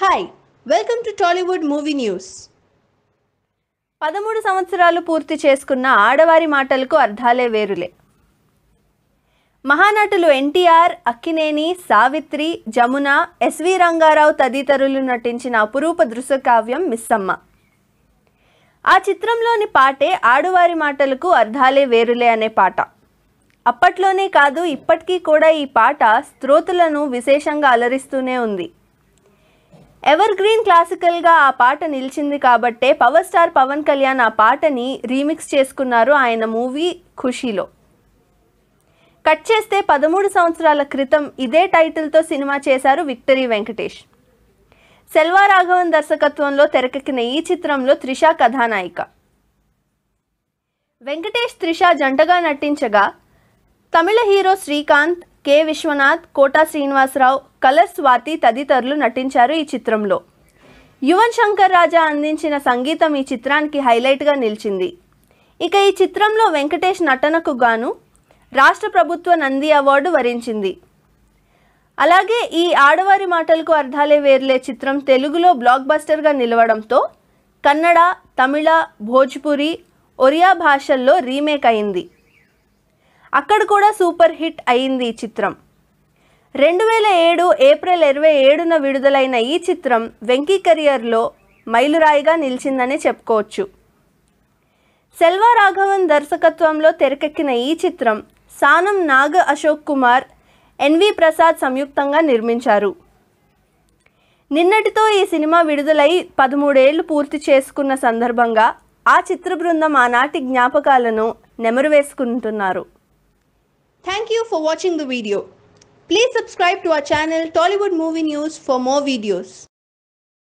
Hi welcome to Tollywood movie news పదమూడు సంవత్సరాలు పూర్తి చేసుకున్న ఆడవారి మాటలకు అర్థాలే వేరులే మహానటులు ఎన్టీఆర్ అక్కినేని సావిత్రి జమున ఎస్వి రంగారావు తదితరులు నటించిన అపురూప దృశ్యకావ్యం మిస్సమ్మ ఆ చిత్రంలోని పాటే ఆడవారి మాటలకు అర్థాలే వేరులే అనే పాట అప్పట్లోనే కాదు ఇప్పటికీ కూడా ఈ పాట స్త్రోతులను విశేషంగా అలరిస్తూనే ఉంది ఎవర్ గ్రీన్ క్లాసికల్గా ఆ పాట నిలిచింది కాబట్టే పవర్ స్టార్ పవన్ కళ్యాణ్ ఆ పాటని రీమిక్స్ చేసుకున్నారు ఆయన మూవీ ఖుషీలో కట్ చేస్తే పదమూడు సంవత్సరాల క్రితం ఇదే టైటిల్తో సినిమా చేశారు విక్టరీ వెంకటేష్ సెల్వా రాఘవన్ దర్శకత్వంలో తెరకెక్కిన ఈ చిత్రంలో త్రిష కథానాయిక వెంకటేష్ త్రిష జంటగా నటించగా తమిళ hero Srikanth K Viswanath Kota Srinivasarao colour Swathi తదితరులు నటించారు ఈ చిత్రంలో యువన్ శంకర్ రాజా అందించిన సంగీతం ఈ చిత్రానికి హైలైట్గా నిలిచింది ఇక ఈ చిత్రంలో వెంకటేష్ నటనకు గాను రాష్ట్ర ప్రభుత్వ నంది అవార్డు వరించింది అలాగే ఈ ఆడవారి మాటలకు అర్థాలే వేర్లే చిత్రం తెలుగులో బ్లాక్ బస్టర్గా నిలవడంతో కన్నడ తమిళ భోజ్పురి ఒరియా భాషల్లో రీమేక్ అయింది అక్కడ కూడా సూపర్ హిట్ అయింది ఈ చిత్రం రెండు వేల ఏడు ఏప్రిల్ ఇరవై ఏడున విడుదలైన ఈ చిత్రం వెంకీ కెరియర్లో మైలురాయిగా నిలిచిందనే చెప్పుకోవచ్చు సెల్వా రాఘవన్ దర్శకత్వంలో తెరకెక్కిన ఈ చిత్రం సానం నాగ అశోక్ కుమార్ ఎన్వి ప్రసాద్ సంయుక్తంగా నిర్మించారు నిన్నటితో ఈ సినిమా విడుదలై పదమూడేళ్లు పూర్తి చేసుకున్న సందర్భంగా ఆ చిత్ర బృందం ఆనాటి జ్ఞాపకాలను నెమరు వేసుకుంటున్నారు Thank you for watching the video. Please subscribe to our channel Tollywood Movie News for more videos.